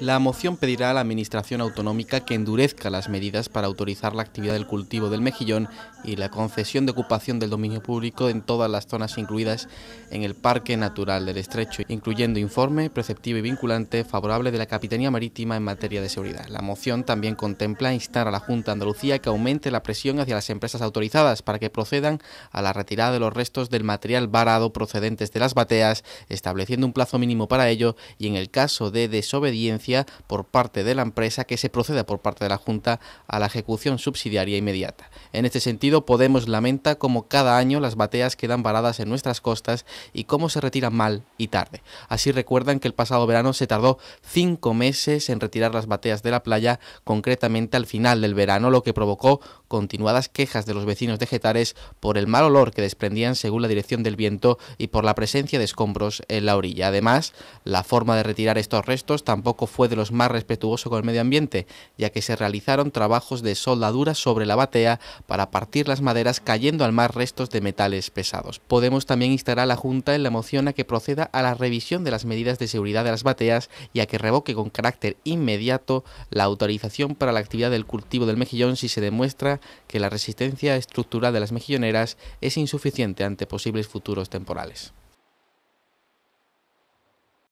La moción pedirá a la Administración Autonómica que endurezca las medidas para autorizar la actividad del cultivo del mejillón y la concesión de ocupación del dominio público en todas las zonas incluidas en el Parque Natural del Estrecho, incluyendo informe preceptivo y vinculante favorable de la Capitanía Marítima en materia de seguridad. La moción también contempla instar a la Junta de Andalucía que aumente la presión hacia las empresas autorizadas para que procedan a la retirada de los restos del material varado procedentes de las bateas, estableciendo un plazo mínimo para ello y en el caso de desobediencia por parte de la empresa que se proceda por parte de la Junta a la ejecución subsidiaria inmediata. En este sentido, Podemos lamenta cómo cada año las bateas quedan varadas en nuestras costas y cómo se retiran mal y tarde. Así recuerdan que el pasado verano se tardó cinco meses en retirar las bateas de la playa, concretamente al final del verano, lo que provocó continuadas quejas de los vecinos de Getares por el mal olor que desprendían según la dirección del viento y por la presencia de escombros en la orilla. Además, la forma de retirar estos restos tampoco fue de los más respetuosos con el medio ambiente, ya que se realizaron trabajos de soldadura sobre la batea para partir las maderas cayendo al mar restos de metales pesados. Podemos también instar a la Junta en la moción a que proceda a la revisión de las medidas de seguridad de las bateas y a que revoque con carácter inmediato la autorización para la actividad del cultivo del mejillón si se demuestra que la resistencia estructural de las mejilloneras es insuficiente ante posibles futuros temporales.